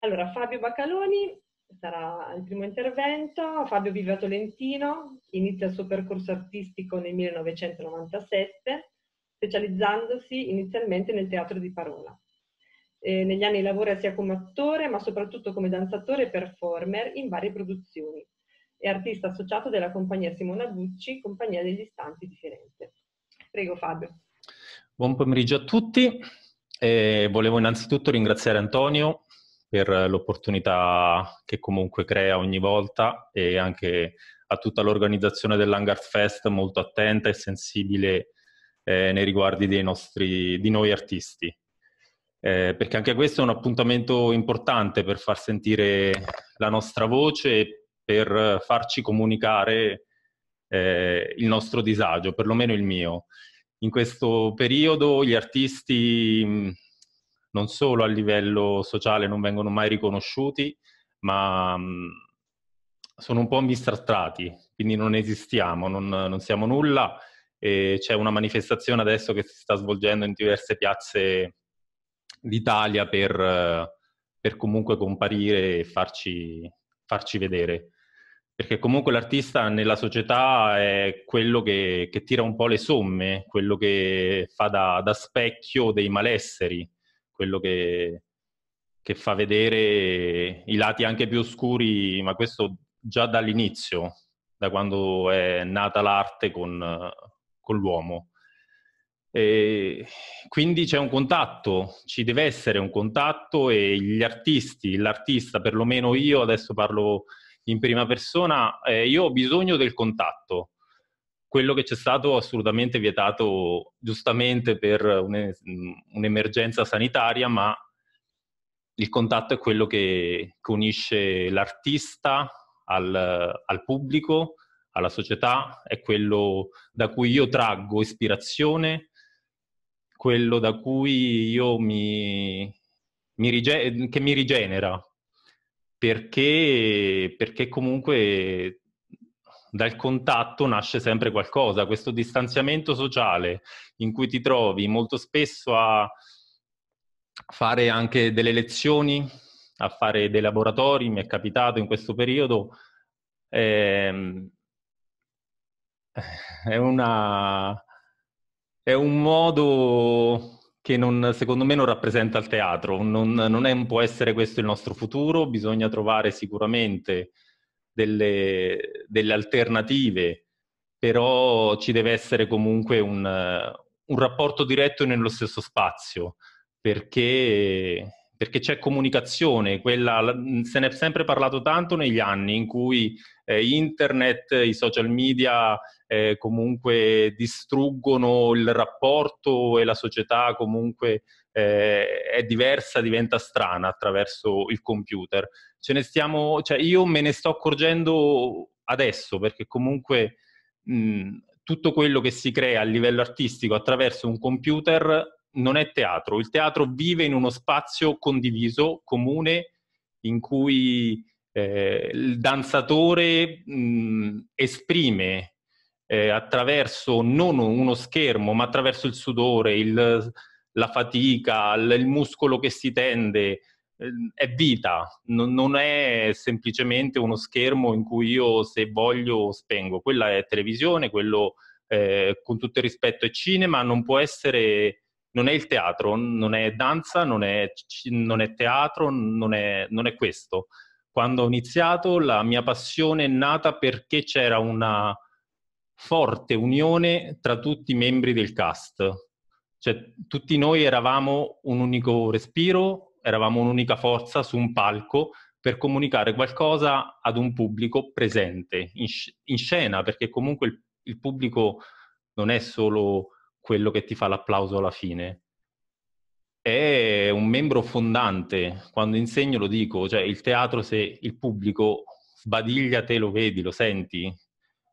Allora, Fabio Bacaloni sarà il primo intervento. Fabio Vivia Tolentino inizia il suo percorso artistico nel 1997, specializzandosi inizialmente nel teatro di parola. Eh, negli anni lavora sia come attore, ma soprattutto come danzatore e performer in varie produzioni, e artista associato della compagnia Simona Gucci, Compagnia degli istanti di Firenze. Prego Fabio. Buon pomeriggio a tutti. E volevo innanzitutto ringraziare Antonio per l'opportunità che comunque crea ogni volta e anche a tutta l'organizzazione dell'Hangar Fest molto attenta e sensibile eh, nei riguardi dei nostri, di noi artisti. Eh, perché anche questo è un appuntamento importante per far sentire la nostra voce e per eh, farci comunicare eh, il nostro disagio, perlomeno il mio. In questo periodo gli artisti mm, non solo a livello sociale non vengono mai riconosciuti, ma mm, sono un po' bistrattati, quindi non esistiamo, non, non siamo nulla. E c'è una manifestazione adesso che si sta svolgendo in diverse piazze d'Italia per, eh, per comunque comparire e farci, farci vedere. Perché comunque l'artista nella società è quello che, che tira un po' le somme, quello che fa da, da specchio dei malesseri, quello che, che fa vedere i lati anche più oscuri, ma questo già dall'inizio, da quando è nata l'arte con, con l'uomo. E quindi c'è un contatto, ci deve essere un contatto e gli artisti, l'artista, perlomeno io adesso parlo in prima persona, eh, io ho bisogno del contatto. Quello che c'è stato assolutamente vietato giustamente per un'emergenza sanitaria, ma il contatto è quello che, che unisce l'artista al, al pubblico, alla società, è quello da cui io traggo ispirazione, quello da cui io mi, mi rige- che mi rigenera, perché, perché comunque dal contatto nasce sempre qualcosa. Questo distanziamento sociale in cui ti trovi molto spesso a fare anche delle lezioni, a fare dei laboratori, mi è capitato in questo periodo, ehm, è, una, è un modo che non, secondo me non rappresenta il teatro, non, non è, può essere questo il nostro futuro, bisogna trovare sicuramente delle, delle alternative, però ci deve essere comunque un, un rapporto diretto nello stesso spazio, perché perché c'è comunicazione, quella, se ne è sempre parlato tanto negli anni in cui eh, internet, i social media eh, comunque distruggono il rapporto e la società comunque eh, è diversa, diventa strana attraverso il computer. Stiamo, cioè io me ne sto accorgendo adesso perché comunque mh, tutto quello che si crea a livello artistico attraverso un computer non è teatro, il teatro vive in uno spazio condiviso, comune, in cui eh, il danzatore mh, esprime eh, attraverso non uno schermo, ma attraverso il sudore, il, la fatica, il, il muscolo che si tende, eh, è vita, non, è semplicemente uno schermo in cui io se voglio spengo. Quella è televisione, quello eh, con tutto il rispetto è cinema, non può essere non è il teatro, non è danza, non è, non è teatro, non è, non è, questo. Quando ho iniziato la mia passione è nata perché c'era una forte unione tra tutti i membri del cast. Cioè, tutti noi eravamo un unico respiro, eravamo un'unica forza su un palco per comunicare qualcosa ad un pubblico presente, in, sc- in scena, perché comunque il, il pubblico non è solo quello che ti fa l'applauso alla fine. È un membro fondante, quando insegno lo dico, cioè il teatro se il pubblico sbadiglia te lo vedi, lo senti,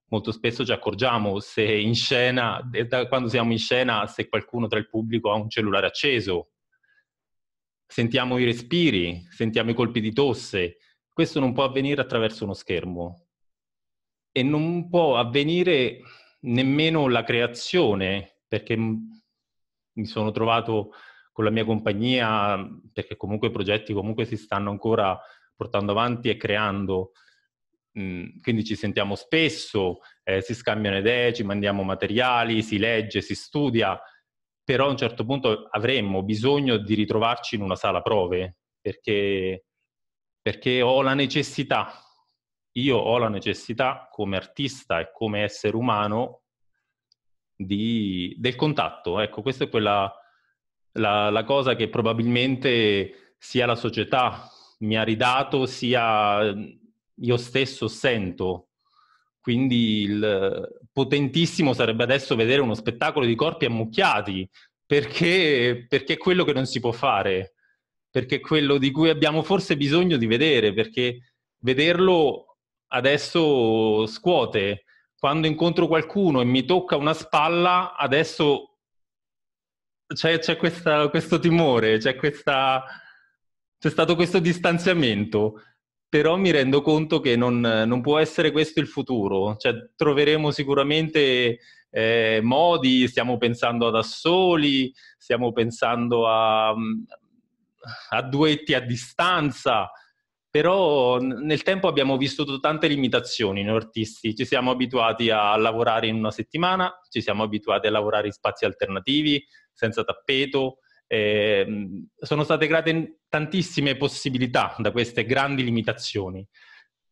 molto spesso ci accorgiamo se in scena, eh, quando siamo in scena, se qualcuno tra il pubblico ha un cellulare acceso, sentiamo i respiri, sentiamo i colpi di tosse. Questo non può avvenire attraverso uno schermo e non può avvenire nemmeno la creazione perché mi sono trovato con la mia compagnia, perché comunque i progetti comunque si stanno ancora portando avanti e creando, mm, quindi ci sentiamo spesso, eh, si scambiano idee, ci mandiamo materiali, si legge, si studia, però a un certo punto avremmo bisogno di ritrovarci in una sala prove, perché, perché ho la necessità, io ho la necessità come artista e come essere umano di, del contatto. Ecco, questa è quella, la, la, cosa che probabilmente sia la società mi ha ridato, sia io stesso sento. Quindi il potentissimo sarebbe adesso vedere uno spettacolo di corpi ammucchiati, perché, perché è quello che non si può fare, perché è quello di cui abbiamo forse bisogno di vedere, perché vederlo adesso scuote, quando incontro qualcuno e mi tocca una spalla, adesso c'è, c'è questa, questo timore, c'è, questa, c'è, stato questo distanziamento, però mi rendo conto che non, non può essere questo il futuro, cioè, troveremo sicuramente eh, modi, stiamo pensando ad assoli, stiamo pensando a, a duetti a distanza, però nel tempo abbiamo vissuto tante limitazioni noi artisti, ci siamo abituati a lavorare in una settimana, ci siamo abituati a lavorare in spazi alternativi, senza tappeto, eh, sono state create tantissime possibilità da queste grandi limitazioni.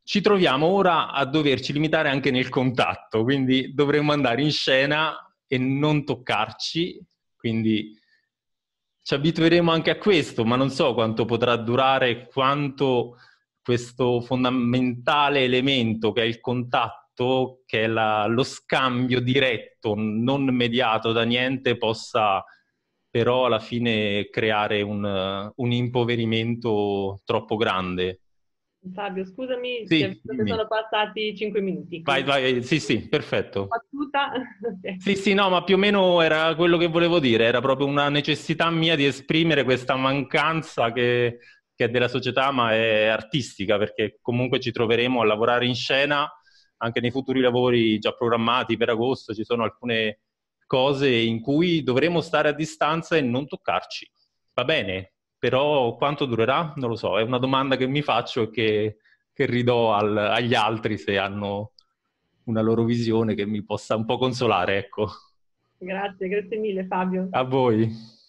Ci troviamo ora a doverci limitare anche nel contatto, quindi dovremmo andare in scena e non toccarci, quindi ci abitueremo anche a questo, ma non so quanto potrà durare, quanto questo fondamentale elemento che è il contatto, che è la, lo scambio diretto, non mediato da niente, possa però alla fine creare un, un impoverimento troppo grande. Fabio, scusami sì, sono passati cinque minuti. Vai, vai, sì, sì, perfetto. okay. Sì, sì, no, ma più o meno era quello che volevo dire, era proprio una necessità mia di esprimere questa mancanza che che è della società ma è artistica perché comunque ci troveremo a lavorare in scena anche nei futuri lavori già programmati per agosto ci sono alcune cose in cui dovremo stare a distanza e non toccarci. Va bene, però quanto durerà? Non lo so, è una domanda che mi faccio e che, che ridò al, agli altri se hanno una loro visione che mi possa un po' consolare, ecco. Grazie, grazie mille Fabio. A voi.